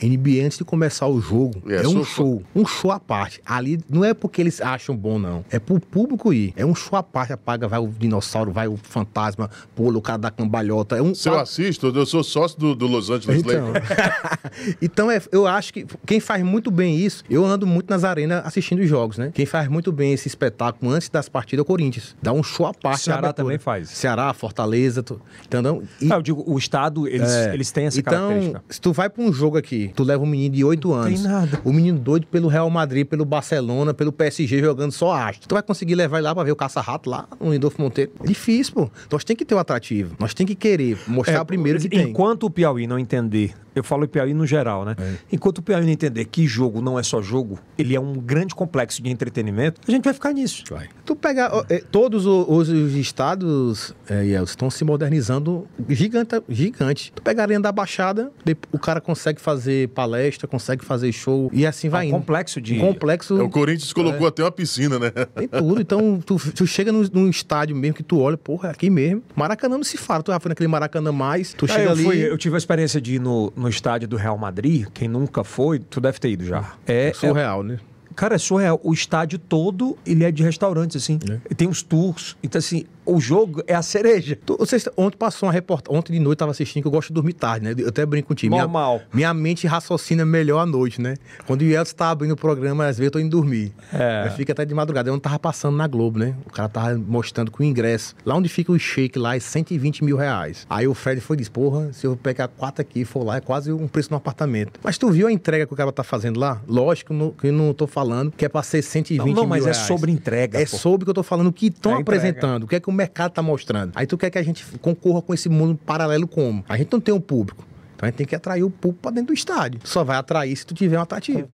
NBA, antes de começar o jogo, é, é um show, Um show à parte. Ali não é porque eles acham bom, não. É pro público ir. É um show à parte. Apaga, vai o dinossauro, vai o fantasma, pula o cara da cambalhota. É um... Se eu assisto, eu sou sócio do, do Los Angeles então... então, é, eu acho que quem faz muito bem isso, eu ando muito nas arenas assistindo os jogos, né? Quem faz muito bem esse espetáculo antes das partidas é o Corinthians. Dá um show à parte. Ceará também faz. Ceará, Fortaleza, tu... entendeu? E... eu digo, o Estado, eles, é... eles têm essa então, característica. Então, se tu vai pra um jogo aqui Tu leva um menino de 8 anos. Tem nada. O menino doido pelo Real Madrid, pelo Barcelona, pelo PSG jogando só astro. Tu vai conseguir levar ele lá pra ver o caça-rato lá no Lindolfo Monteiro? É difícil, pô. Então, nós tem que ter o um atrativo. Nós tem que querer mostrar é, primeiro que enquanto tem. Enquanto o Piauí não entender eu falo Piauí no geral, né? É. Enquanto o Piauí não entender que jogo não é só jogo, ele é um grande complexo de entretenimento, a gente vai ficar nisso. Vai. Tu pegar é, todos os, os estados, é, estão se modernizando gigante, gigante. Tu pegar a linha da Baixada, o cara consegue fazer palestra, consegue fazer show e assim vai é um indo. complexo de... complexo... É, o Corinthians colocou é. até uma piscina, né? Tem tudo. Então, tu, tu chega num, num, estádio mesmo que tu olha, porra, é aqui mesmo. Maracanã não se fala. Tu já foi naquele Maracanã mais, tu ah, chega eu ali... Fui, eu tive a experiência de ir no no estádio do Real Madrid, quem nunca foi, tu deve ter ido já. É, é, é surreal, é... né? Cara, é surreal. O estádio todo, ele é de restaurantes, assim. É. Tem os tours. Então, assim, o jogo é a cereja. Vocês, ontem passou uma reportagem. Ontem de noite eu tava assistindo, que eu gosto de dormir tarde, né? Eu até brinco com o time. Normal. Minha, minha mente raciocina melhor à noite, né? Quando o Yeltsin tá abrindo o programa, às vezes eu tô indo dormir. É. fica até de madrugada. Eu não tava passando na Globo, né? O cara tava mostrando com o ingresso. Lá onde fica o shake lá é 120 mil reais. Aí o Fred foi e disse: Porra, se eu pegar quatro aqui e for lá, é quase um preço no apartamento. Mas tu viu a entrega que o cara tá fazendo lá? Lógico no, que eu não tô falando que é pra ser 120 mil reais. Não, mas é sobre entrega. É pô. sobre que eu tô falando, o que estão é apresentando, o que é que o mercado está mostrando. Aí tu quer que a gente concorra com esse mundo paralelo como? A gente não tem um público. Então a gente tem que atrair o público para dentro do estádio. Só vai atrair se tu tiver um atrativo.